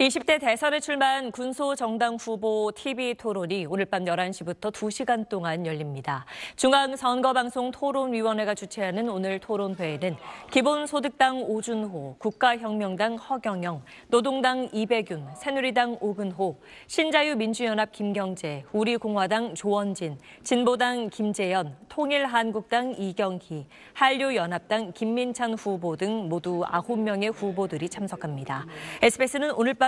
20대 대선에 출마한 군소 정당 후보 TV 토론이 오늘 밤 11시부터 2시간 동안 열립니다. 중앙선거방송 토론위원회가 주최하는 오늘 토론회에는 기본소득당 오준호, 국가혁명당 허경영, 노동당 이백윤, 새누리당 오근호, 신자유민주연합 김경재, 우리공화당 조원진, 진보당 김재현, 통일한국당 이경희, 한류연합당 김민찬 후보 등 모두 9명의 후보들이 참석합니다. SBS는 오늘 밤